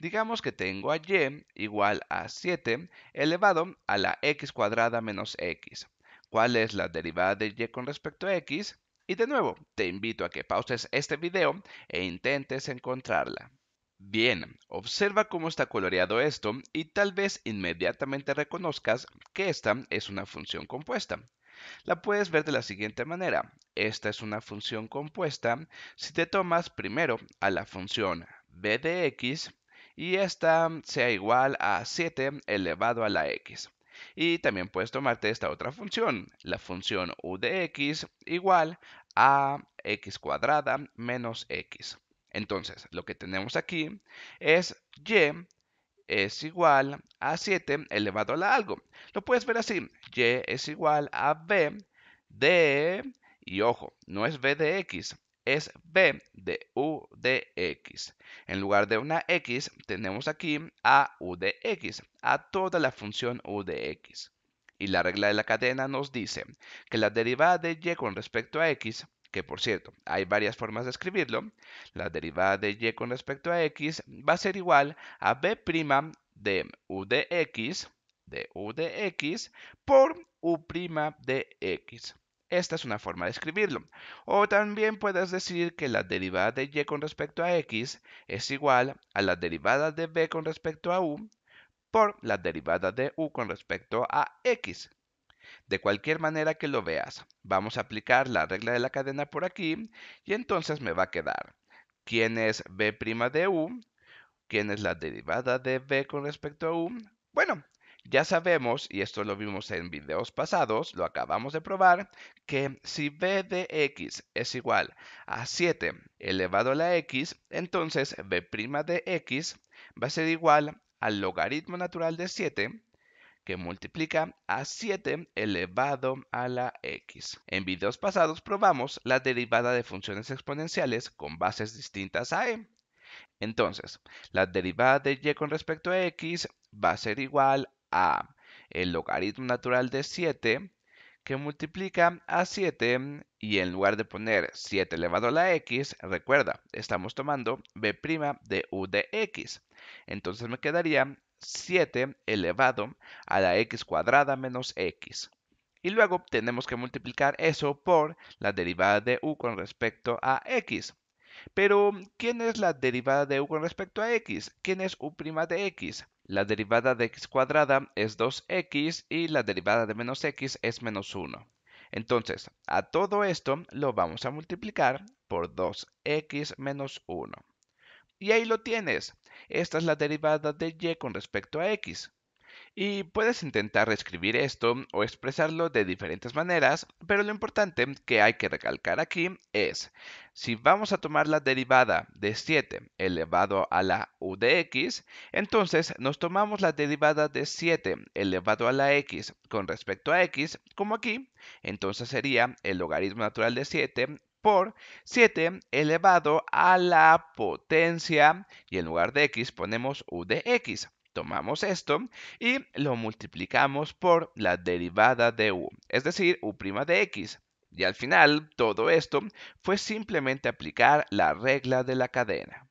Digamos que tengo a y igual a 7 elevado a la x cuadrada menos x. ¿Cuál es la derivada de y con respecto a x? Y de nuevo, te invito a que pauses este video e intentes encontrarla. Bien, observa cómo está coloreado esto y tal vez inmediatamente reconozcas que esta es una función compuesta. La puedes ver de la siguiente manera. Esta es una función compuesta si te tomas primero a la función b de x y esta mm, sea igual a 7 elevado a la x. Y también puedes tomarte esta otra función, la función u de x igual a x cuadrada menos x. Entonces, lo que tenemos aquí es y es igual a 7 elevado a algo. Lo puedes ver así, y es igual a b de, y ojo, no es b de x, es b de u de x. En lugar de una x, tenemos aquí a u de x, a toda la función u de x. Y la regla de la cadena nos dice que la derivada de y con respecto a x, que por cierto, hay varias formas de escribirlo, la derivada de y con respecto a x va a ser igual a b' de u de x, de u de x, por u' de x. Esta es una forma de escribirlo. O también puedes decir que la derivada de y con respecto a x es igual a la derivada de b con respecto a u por la derivada de u con respecto a x. De cualquier manera que lo veas, vamos a aplicar la regla de la cadena por aquí y entonces me va a quedar quién es b' de u, quién es la derivada de b con respecto a u. Bueno, ya sabemos, y esto lo vimos en videos pasados, lo acabamos de probar, que si b de x es igual a 7 elevado a la x, entonces b' de x va a ser igual al logaritmo natural de 7, que multiplica a 7 elevado a la x. En videos pasados probamos la derivada de funciones exponenciales con bases distintas a e. Entonces, la derivada de y con respecto a x va a ser igual a el logaritmo natural de 7 que multiplica a 7 mm, y en lugar de poner 7 elevado a la x, recuerda, estamos tomando b' de u de x. Entonces me quedaría 7 elevado a la x cuadrada menos x. Y luego tenemos que multiplicar eso por la derivada de u con respecto a x. Pero, ¿quién es la derivada de u con respecto a x? ¿Quién es u' de x? La derivada de x cuadrada es 2x y la derivada de menos x es menos 1. Entonces, a todo esto lo vamos a multiplicar por 2x menos 1. Y ahí lo tienes. Esta es la derivada de y con respecto a x. Y puedes intentar reescribir esto o expresarlo de diferentes maneras, pero lo importante que hay que recalcar aquí es, si vamos a tomar la derivada de 7 elevado a la u de x, entonces nos tomamos la derivada de 7 elevado a la x con respecto a x, como aquí, entonces sería el logaritmo natural de 7 por 7 elevado a la potencia y en lugar de x ponemos u de x tomamos esto y lo multiplicamos por la derivada de u, es decir, u' de x. Y al final, todo esto fue simplemente aplicar la regla de la cadena.